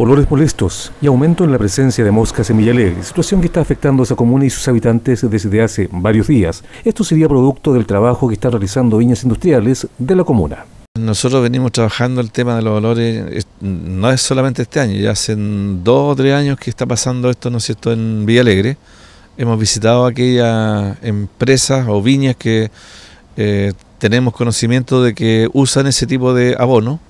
olores molestos y aumento en la presencia de moscas en Villalegre, situación que está afectando a esa comuna y sus habitantes desde hace varios días. Esto sería producto del trabajo que están realizando Viñas Industriales de la comuna. Nosotros venimos trabajando el tema de los olores, no es solamente este año, ya hace dos o tres años que está pasando esto, ¿no cierto?, en Villa Alegre. Hemos visitado aquellas empresas o viñas que eh, tenemos conocimiento de que usan ese tipo de abono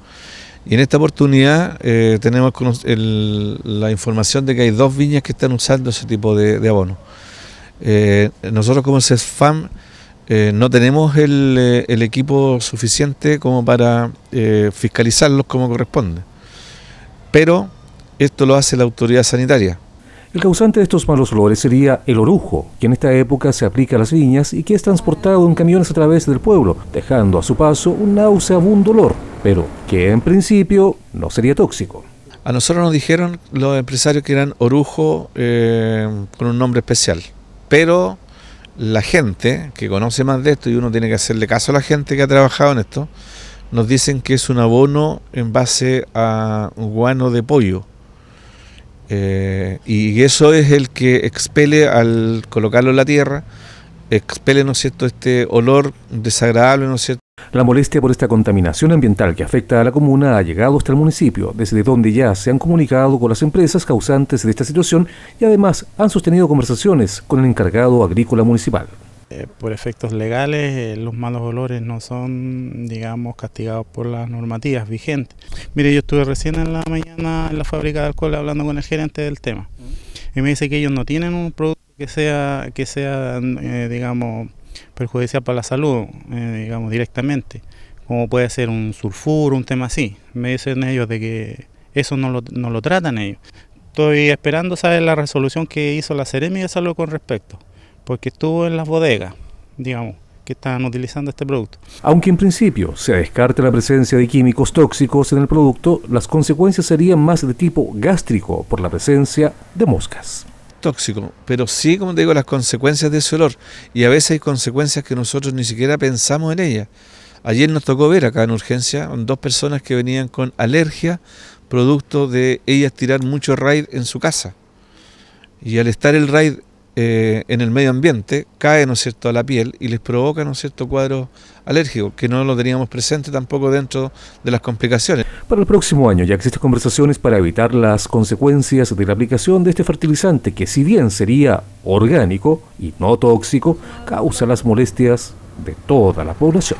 y en esta oportunidad eh, tenemos la información de que hay dos viñas que están usando ese tipo de, abono. Eh, nosotros como CESFAM eh, no tenemos el, equipo suficiente como para fiscalizarlos como corresponde. Pero esto lo hace la autoridad sanitaria. El causante de estos malos olores sería el orujo, que en esta época se aplica a las viñas y que es transportado en camiones a través del pueblo, dejando a su paso un nauseabundo olor pero que en principio no sería tóxico. A nosotros nos dijeron los empresarios que eran orujo eh, con un nombre especial, pero la gente que conoce más de esto y uno tiene que hacerle caso a la gente que ha trabajado en esto, nos dicen que es un abono en base a guano de pollo. Eh, y eso es el que expele al colocarlo en la tierra, expele, ¿no es cierto?, este olor desagradable, ¿no es cierto?, la molestia por esta contaminación ambiental que afecta a la comuna ha llegado hasta el municipio, desde donde ya se han comunicado con las empresas causantes de esta situación y además han sostenido conversaciones con el encargado agrícola municipal. Eh, por efectos legales, eh, los malos olores no son, digamos, castigados por las normativas vigentes. Mire, yo estuve recién en la mañana en la fábrica de alcohol hablando con el gerente del tema y me dice que ellos no tienen un producto que sea, que sea eh, digamos, perjudicial para la salud, eh, digamos, directamente, como puede ser un sulfuro, un tema así. Me dicen ellos de que eso no lo, tratan ellos. Estoy esperando saber la resolución que hizo la Seremi de Salud con respecto, porque estuvo en las bodegas, digamos, que están utilizando este producto. Aunque en principio se descarte la presencia de químicos tóxicos en el producto, las consecuencias serían más de tipo gástrico por la presencia de moscas tóxico, pero sí, como te digo, las consecuencias de ese olor. Y a veces hay consecuencias que nosotros ni siquiera pensamos en ellas. Ayer nos tocó ver acá en urgencia dos personas que venían con alergia producto de ellas tirar mucho raid en su casa. Y al estar el raid eh, en el medio ambiente, cae, cierto?, a la piel y les provoca, un cierto?, cuadro alérgico que no lo teníamos presente tampoco dentro de las complicaciones. Para el próximo año ya existen conversaciones para evitar las consecuencias de la aplicación de este fertilizante, que si bien sería orgánico y no tóxico, causa las molestias de toda la población.